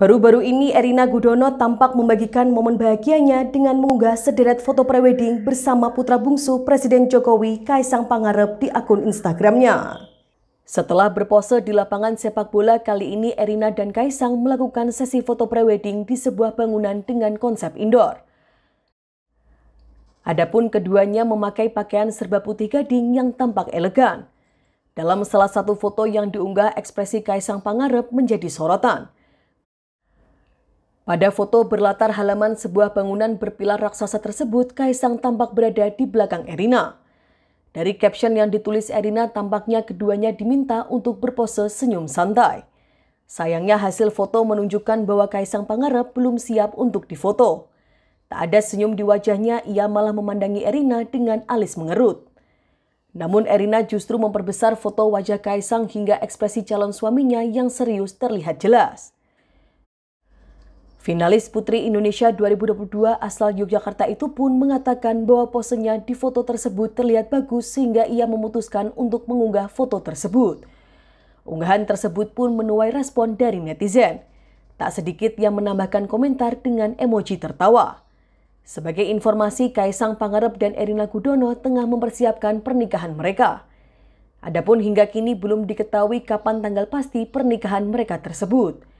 Baru-baru ini Erina Gudono tampak membagikan momen bahagianya dengan mengunggah sederet foto prewedding bersama putra bungsu Presiden Jokowi Kaisang Pangarep di akun Instagramnya. Setelah berpose di lapangan sepak bola kali ini Erina dan Kaisang melakukan sesi foto prewedding di sebuah bangunan dengan konsep indoor. Adapun keduanya memakai pakaian serba putih gading yang tampak elegan. Dalam salah satu foto yang diunggah ekspresi Kaisang Pangarep menjadi sorotan. Pada foto berlatar halaman sebuah bangunan berpilar raksasa tersebut, Kaisang tampak berada di belakang Erina. Dari caption yang ditulis Erina, tampaknya keduanya diminta untuk berpose senyum santai. Sayangnya hasil foto menunjukkan bahwa Kaisang Pangarep belum siap untuk difoto. Tak ada senyum di wajahnya, ia malah memandangi Erina dengan alis mengerut. Namun Erina justru memperbesar foto wajah Kaisang hingga ekspresi calon suaminya yang serius terlihat jelas. Finalis Putri Indonesia 2022 asal Yogyakarta itu pun mengatakan bahwa posenya di foto tersebut terlihat bagus sehingga ia memutuskan untuk mengunggah foto tersebut. Unggahan tersebut pun menuai respon dari netizen. Tak sedikit yang menambahkan komentar dengan emoji tertawa. Sebagai informasi, Kaisang Pangarep dan Erina Gudono tengah mempersiapkan pernikahan mereka. Adapun hingga kini belum diketahui kapan tanggal pasti pernikahan mereka tersebut.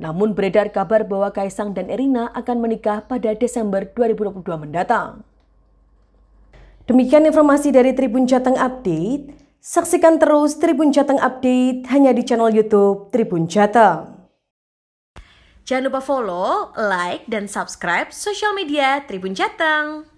Namun beredar kabar bahwa Kaisang dan Erina akan menikah pada Desember 2022 mendatang. Demikian informasi dari Tribun Jateng Update. Saksikan terus Tribun Jateng Update hanya di channel YouTube Tribun Jateng. Jangan lupa follow, like, dan subscribe sosial media Tribun Jateng.